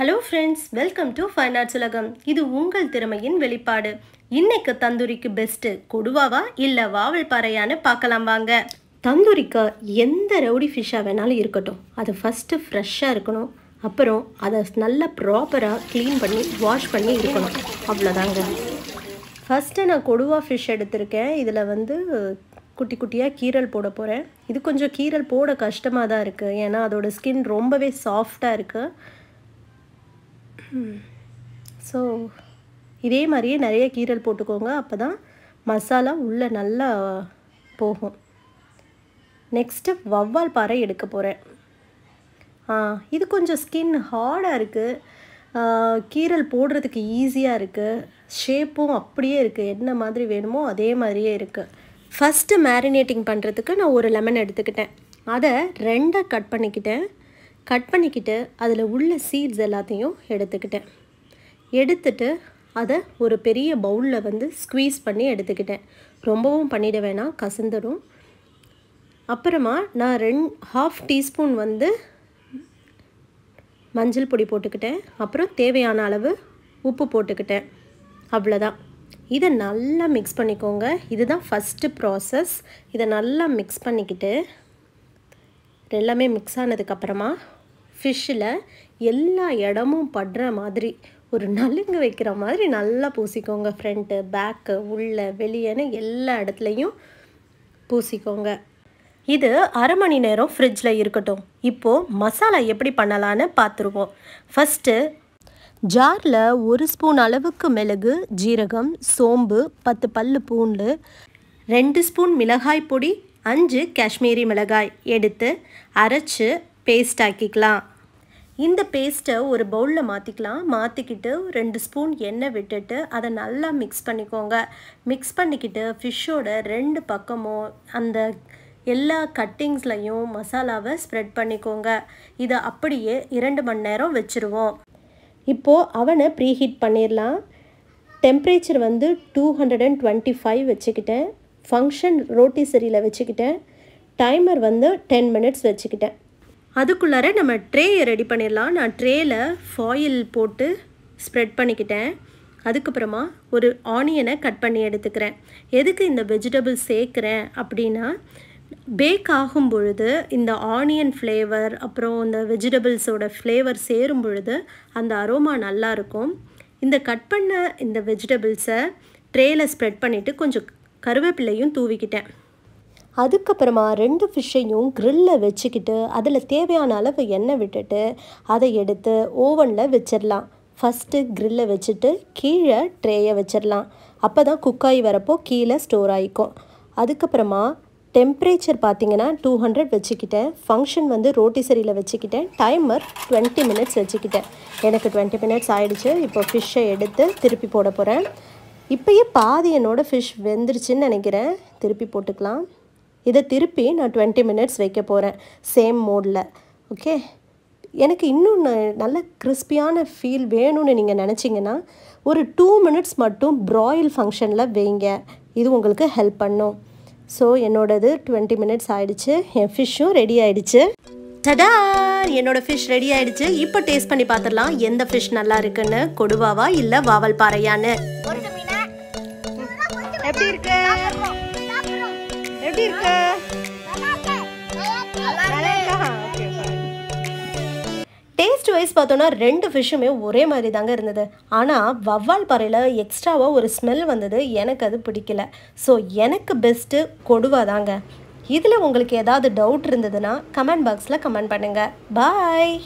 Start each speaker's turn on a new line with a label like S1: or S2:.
S1: hello friends welcome to fine arts உலகம் இது உங்கள் திறமையின் வெளிப்பாடு இன்னைக்கு தந்தூரிக்கு பெஸ்ட்டு கொடுவாவா இல்லை வாவல் பாறையான்னு பார்க்கலாம் வாங்க தந்தூரிக்கு எந்த ரவுடி ஃபிஷ்ஷாக வேணாலும் இருக்கட்டும் அது ஃபஸ்ட்டு ஃப்ரெஷ்ஷாக இருக்கணும் அப்புறம் அதை நல்லா ப்ராப்பராக க்ளீன் பண்ணி வாஷ் பண்ணி இருக்கணும் அவ்வளோதாங்க ஃபஸ்ட்டு நான் கொடுவா ஃபிஷ் எடுத்திருக்கேன் இதில் வந்து குட்டி குட்டியாக கீரல் போட போகிறேன் இது கொஞ்சம் கீரல் போட கஷ்டமாக தான் இருக்குது ஏன்னா அதோடய ஸ்கின் ரொம்பவே சாஃப்டாக இருக்குது ஸோ இதே மாதிரியே நிறைய கீரல் போட்டுக்கோங்க அப்போ தான் மசாலா உள்ளே நல்லா போகும் நெக்ஸ்ட்டு வவ்வால் பாறை எடுக்க போகிறேன் ஆ இது கொஞ்சம் ஸ்கின் ஹார்டாக இருக்குது கீரல் போடுறதுக்கு ஈஸியாக இருக்குது ஷேப்பும் அப்படியே இருக்குது என்ன மாதிரி வேணுமோ அதே மாதிரியே இருக்குது ஃபஸ்ட்டு மேரினேட்டிங் பண்ணுறதுக்கு நான் ஒரு லெமன் எடுத்துக்கிட்டேன் அதை ரெண்டாக கட் பண்ணிக்கிட்டேன் கட் பண்ணிக்கிட்டு அதில் உள்ள சீட்ஸ் எல்லாத்தையும் எடுத்துக்கிட்டேன் எடுத்துட்டு அதை ஒரு பெரிய பவுலில் வந்து ஸ்க்வீஸ் பண்ணி எடுத்துக்கிட்டேன் ரொம்பவும் பண்ணிட வேணாம் கசந்துடும் அப்புறமா நான் ரெண் ஹாஃப் டீஸ்பூன் வந்து மஞ்சள் பொடி போட்டுக்கிட்டேன் அப்புறம் தேவையான அளவு உப்பு போட்டுக்கிட்டேன் அவ்வளோதான் இதை நல்லா மிக்ஸ் பண்ணிக்கோங்க இதுதான் ஃபஸ்ட்டு ப்ராசஸ் இதை நல்லா மிக்ஸ் பண்ணிக்கிட்டு எல்லாமே மிக்ஸ் ஆனதுக்கப்புறமா ஃபிஷ்ஷில் எல்லா இடமும் படுற மாதிரி ஒரு நலுங்கு வைக்கிற மாதிரி நல்லா பூசிக்கோங்க ஃப்ரண்ட்டு பேக்கு உள்ளே வெளியேன்னு எல்லா இடத்துலையும் பூசிக்கோங்க இது அரை மணி நேரம் ஃப்ரிட்ஜில் இருக்கட்டும் இப்போது மசாலா எப்படி பண்ணலான்னு பார்த்துருவோம் ஃபஸ்ட்டு ஜாரில் ஒரு ஸ்பூன் அளவுக்கு மிளகு ஜீரகம் சோம்பு பத்து பல் பூண்டு ரெண்டு ஸ்பூன் மிளகாய் பொடி அஞ்சு காஷ்மீரி மிளகாய் எடுத்து அரைச்சி பேஸ்ட் ஆக்கிக்கலாம் இந்த பேஸ்ட்டை ஒரு பவுலில் மாற்றிக்கலாம் மாற்றிக்கிட்டு ரெண்டு ஸ்பூன் எண்ணெய் விட்டுட்டு அதை நல்லா மிக்ஸ் பண்ணிக்கோங்க மிக்ஸ் பண்ணிக்கிட்டு ஃபிஷ்ஷோட ரெண்டு பக்கமும் அந்த எல்லா கட்டிங்ஸ்லையும் மசாலாவை ஸ்ப்ரெட் பண்ணிக்கோங்க இதை அப்படியே இரண்டு மணி நேரம் வச்சுருவோம் இப்போது அவனை ப்ரீஹீட் பண்ணிடலாம் டெம்ப்ரேச்சர் வந்து two hundred and twenty five வச்சுக்கிட்டேன் ஃபங்க்ஷன் ரோட்டி சரியில் வச்சுக்கிட்டேன் டைமர் வந்து டென் மினிட்ஸ் வச்சுக்கிட்டேன் அதுக்குள்ளார நம்ம ட்ரேயை ரெடி பண்ணிடலாம் நான் ட்ரேயில் ஃபாயில் போட்டு ஸ்ப்ரெட் பண்ணிக்கிட்டேன் அதுக்கப்புறமா ஒரு ஆனியனை கட் பண்ணி எடுத்துக்கிறேன் எதுக்கு இந்த வெஜிடபிள் சேர்க்குறேன் அப்படின்னா பேக் ஆகும் பொழுது இந்த ஆனியன் ஃப்ளேவர் அப்புறம் இந்த வெஜிடபிள்ஸோட ஃப்ளேவர் சேரும் பொழுது அந்த அரோமா நல்லாயிருக்கும் இந்த கட் பண்ண இந்த வெஜிடபிள்ஸை ட்ரேயில் ஸ்ப்ரெட் பண்ணிவிட்டு கொஞ்சம் கருவேப்பிலையும் தூவிக்கிட்டேன் அதுக்கப்புறமா ரெண்டு ஃபிஷ்ஷையும் க்ரில்ல வச்சுக்கிட்டு அதில் தேவையான அளவு எண்ணெய் விட்டுட்டு அதை எடுத்து ஓவனில் வச்சிடலாம் ஃபஸ்ட்டு க்ரில்லை வச்சுட்டு கீழே ட்ரேயை வச்சிடலாம் அப்போ தான் குக்காய் வரப்போ கீழே ஸ்டோர் ஆகிக்கும் அதுக்கப்புறமா டெம்ப்ரேச்சர் பார்த்திங்கன்னா டூ ஹண்ட்ரட் வச்சுக்கிட்டேன் ஃபங்க்ஷன் வந்து ரோட்டிசரியில் வச்சுக்கிட்டேன் டைமர் டுவெண்ட்டி மினிட்ஸ் வச்சுக்கிட்டேன் எனக்கு டுவெண்ட்டி மினிட்ஸ் ஆகிடுச்சு இப்போ ஃபிஷ்ஷை எடுத்து திருப்பி போட போகிறேன் இப்போயே பாதி என்னோடய ஃபிஷ் வெந்துருச்சுன்னு நினைக்கிறேன் திருப்பி போட்டுக்கலாம் இதை திருப்பி நான் டுவெண்ட்டி மினிட்ஸ் வைக்க போகிறேன் சேம் மோடில் ஓகே எனக்கு இன்னும் நல்ல கிறிஸ்பியான ஃபீல் வேணும்னு நீங்கள் நினச்சிங்கன்னா ஒரு டூ மினிட்ஸ் மட்டும் ப்ராயில் ஃபங்க்ஷனில் வைங்க இது உங்களுக்கு ஹெல்ப் பண்ணும் ஸோ என்னோடது டுவெண்ட்டி மினிட்ஸ் ஆகிடுச்சு என் ஃபிஷ்ஷும் ரெடி ஆகிடுச்சு டடா என்னோட ஃபிஷ் ரெடி ஆகிடுச்சு இப்போ டேஸ்ட் பண்ணி பார்த்துடலாம் எந்த ஃபிஷ் நல்லா இருக்குன்னு கொடுவாவா இல்லை வாவல் பாறையான்னு எப்படி இருக்கு எப்படி இருக்க டேஸ்ட் வைஸ் பார்த்தோன்னா ரெண்டு ஃபிஷ்ஷுமே ஒரே மாதிரி தாங்க இருந்தது ஆனால் வவ்வால் பறையில் எக்ஸ்ட்ராவாக ஒரு ஸ்மெல் வந்தது எனக்கு அது பிடிக்கல ஸோ எனக்கு பெஸ்ட்டு கொடுவா தாங்க இதில் உங்களுக்கு ஏதாவது டவுட் இருந்ததுன்னா கமெண்ட் பாக்ஸில் கமெண்ட் பண்ணுங்கள் பாய்